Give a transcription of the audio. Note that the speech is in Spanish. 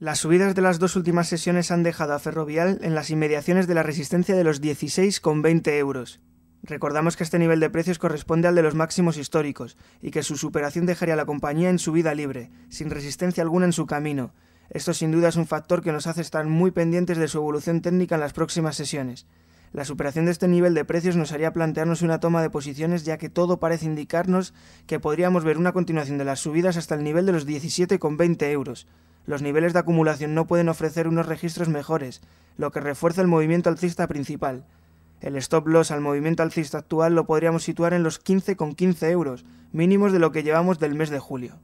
Las subidas de las dos últimas sesiones han dejado a Ferrovial en las inmediaciones de la resistencia de los 16,20 euros. Recordamos que este nivel de precios corresponde al de los máximos históricos y que su superación dejaría a la compañía en su vida libre, sin resistencia alguna en su camino. Esto sin duda es un factor que nos hace estar muy pendientes de su evolución técnica en las próximas sesiones. La superación de este nivel de precios nos haría plantearnos una toma de posiciones ya que todo parece indicarnos que podríamos ver una continuación de las subidas hasta el nivel de los 17,20 euros. Los niveles de acumulación no pueden ofrecer unos registros mejores, lo que refuerza el movimiento alcista principal. El stop loss al movimiento alcista actual lo podríamos situar en los 15,15 euros, mínimos de lo que llevamos del mes de julio.